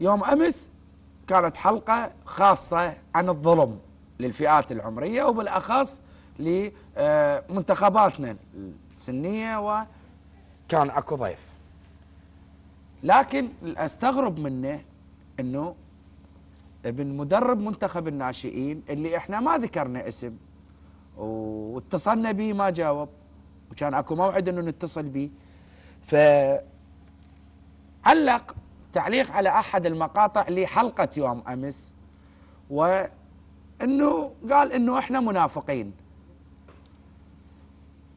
يوم امس كانت حلقه خاصه عن الظلم للفئات العمريه وبالاخص لمنتخباتنا السنيه وكان اكو ضيف لكن استغرب منه انه ابن مدرب منتخب الناشئين اللي احنا ما ذكرنا اسم واتصلنا به ما جاوب وكان اكو موعد انه نتصل به فعلق تعليق على احد المقاطع لحلقه يوم امس وانه قال انه احنا منافقين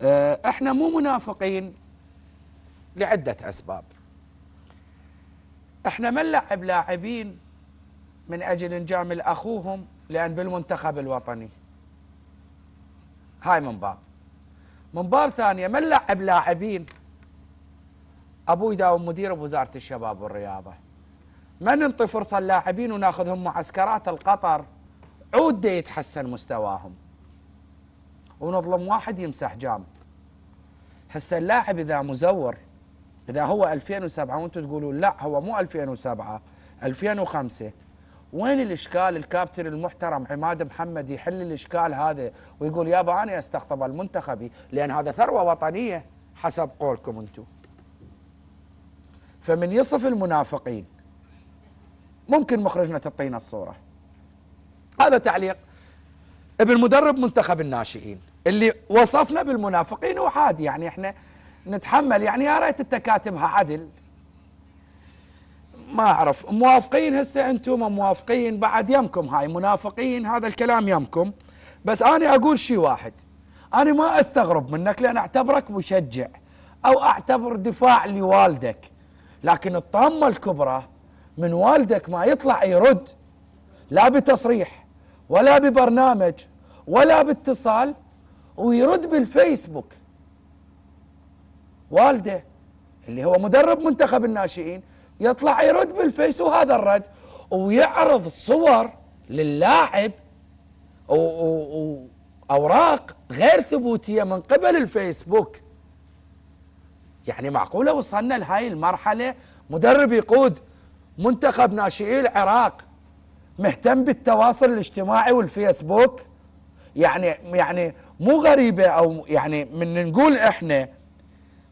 آه، احنا مو منافقين لعده اسباب احنا ما نلعب لاعبين من اجل نجامل اخوهم لان بالمنتخب الوطني هاي من باب من باب ثانيه ما نلعب لاعبين ابوي داوم مدير بوزاره الشباب والرياضه ما ننطي فرصه اللاعبين وناخذهم معسكرات القطر عود يتحسن مستواهم ونظلم واحد يمسح جام هسه اللاعب اذا مزور اذا هو 2007 وانتم تقولون لا هو مو 2007 2005 وين الاشكال الكابتن المحترم عماد محمد يحل الاشكال هذا ويقول يابا انا استقطب المنتخبي لان هذا ثروه وطنيه حسب قولكم انتم فمن يصف المنافقين ممكن مخرجنا تعطينا الصورة هذا تعليق ابن مدرب منتخب الناشئين اللي وصفنا بالمنافقين وحاد يعني احنا نتحمل يعني يا ريت انت كاتبها عدل ما اعرف موافقين هسه انتم موافقين بعد يمكم هاي منافقين هذا الكلام يمكم بس انا اقول شيء واحد انا ما استغرب منك لان اعتبرك مشجع او اعتبر دفاع لوالدك لكن الطامة الكبرى من والدك ما يطلع يرد لا بتصريح ولا ببرنامج ولا باتصال ويرد بالفيسبوك والده اللي هو مدرب منتخب الناشئين يطلع يرد بالفيس وهذا الرد ويعرض صور للاعب واوراق أوراق غير ثبوتية من قبل الفيسبوك يعني معقولة وصلنا لهاي المرحلة مدرب يقود منتخب ناشئي العراق مهتم بالتواصل الاجتماعي والفيسبوك يعني يعني مو غريبة أو يعني من نقول إحنا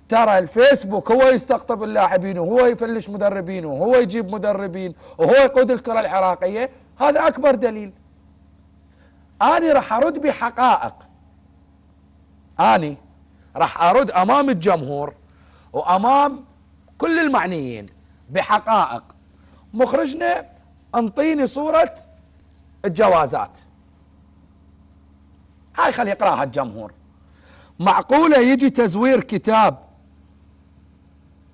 ترى الفيسبوك هو يستقطب اللاعبين وهو يفلش مدربين وهو يجيب مدربين وهو يقود الكرة العراقية هذا أكبر دليل أنا راح أرد بحقائق أنا راح أرد أمام الجمهور وامام كل المعنيين بحقائق مخرجنا انطيني صوره الجوازات هاي خلي يقراها الجمهور معقوله يجي تزوير كتاب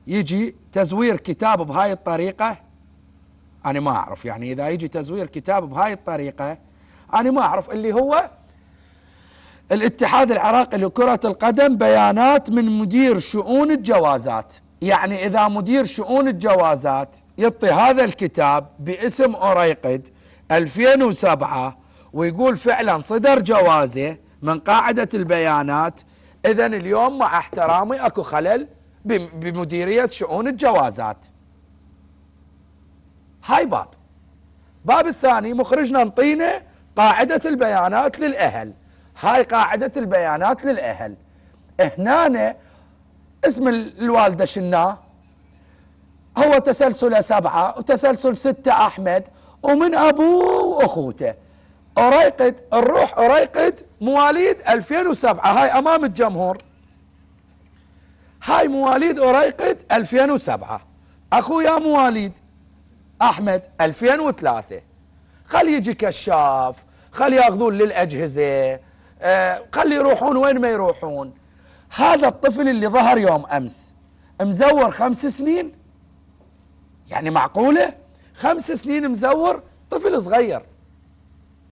يجي تزوير كتاب بهاي الطريقه انا ما اعرف يعني اذا يجي تزوير كتاب بهاي الطريقه انا ما اعرف اللي هو الاتحاد العراقي لكرة القدم بيانات من مدير شؤون الجوازات يعني إذا مدير شؤون الجوازات يطي هذا الكتاب باسم أوريقد 2007 ويقول فعلا صدر جوازه من قاعدة البيانات إذا اليوم مع احترامي أكو خلل بمديرية شؤون الجوازات هاي باب باب الثاني مخرجنا نطينه قاعدة البيانات للأهل هاي قاعدة البيانات للأهل هنا اسم الوالدة شناه هو تسلسله سبعة وتسلسل ستة أحمد ومن أبوه وأخوته أريقد الروح أريقد مواليد 2007 هاي أمام الجمهور هاي مواليد أريقد 2007 أخويا مواليد أحمد 2003 خل يجي كشاف خل ياخذون للأجهزة آه، خلي يروحون وين ما يروحون هذا الطفل اللي ظهر يوم أمس مزور خمس سنين يعني معقولة خمس سنين مزور طفل صغير